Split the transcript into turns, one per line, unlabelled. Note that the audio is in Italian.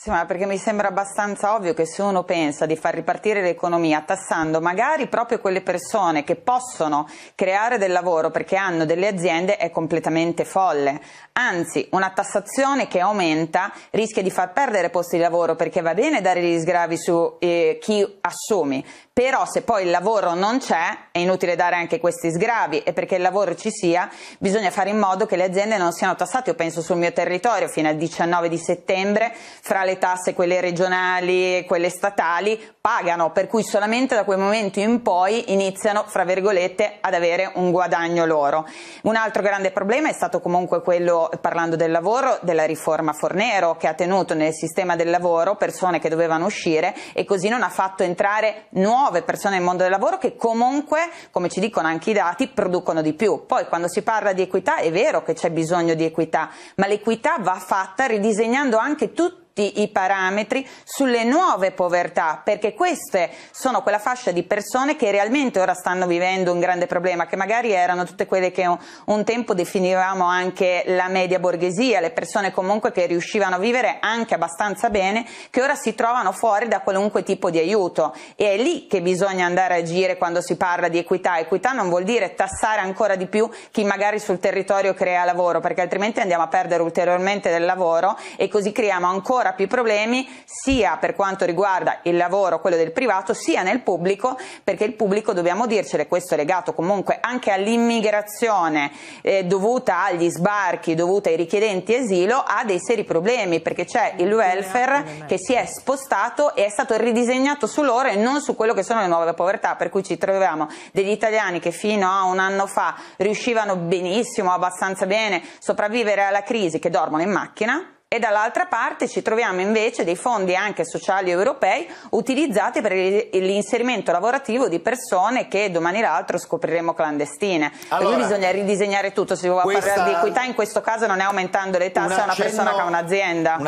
Sì, ma perché mi sembra abbastanza ovvio che se uno pensa di far ripartire l'economia tassando magari proprio quelle persone che possono creare del lavoro perché hanno delle aziende è completamente folle. Anzi, una tassazione che aumenta rischia di far perdere posti di lavoro perché va bene dare gli sgravi su eh, chi assumi, però se poi il lavoro non c'è è inutile dare anche questi sgravi e perché il lavoro ci sia bisogna fare in modo che le aziende non siano tassate, io penso sul mio territorio fino al 19 di settembre fra le tasse quelle regionali e quelle statali pagano, per cui solamente da quel momento in poi iniziano fra virgolette ad avere un guadagno loro. Un altro grande problema è stato comunque quello parlando del lavoro della riforma Fornero che ha tenuto nel sistema del lavoro persone che dovevano uscire e così non ha fatto entrare nuovi nuove persone nel mondo del lavoro che comunque, come ci dicono anche i dati, producono di più. Poi quando si parla di equità è vero che c'è bisogno di equità, ma l'equità va fatta ridisegnando anche tutti tutti i parametri sulle nuove povertà, perché queste sono quella fascia di persone che realmente ora stanno vivendo un grande problema, che magari erano tutte quelle che un, tempo definivamo anche la media borghesia, le persone comunque che riuscivano a vivere anche abbastanza bene, che ora si trovano fuori da qualunque tipo di aiuto e è lì che bisogna andare a agire quando si parla di equità. Equità non vuol dire tassare ancora di più chi magari sul territorio crea lavoro, perché altrimenti andiamo a perdere ulteriormente del lavoro e così creiamo ancora ancora più problemi sia per quanto riguarda il lavoro, quello del privato, sia nel pubblico, perché il pubblico, dobbiamo dircelo, questo è legato comunque anche all'immigrazione eh, dovuta agli sbarchi, dovuta ai richiedenti asilo, ha dei seri problemi, perché c'è il welfare che si è spostato e è stato ridisegnato su loro e non su quello che sono le nuove povertà, per cui ci troviamo degli italiani che fino a un anno fa riuscivano benissimo, abbastanza bene, sopravvivere alla crisi, che dormono in macchina, e dall'altra parte ci troviamo invece dei fondi anche sociali europei utilizzati per l'inserimento lavorativo di persone che domani l'altro scopriremo clandestine. Allora, Quindi bisogna ridisegnare tutto, se vuole parlare di equità in questo caso non è aumentando le tasse a una persona che ha un'azienda. Una...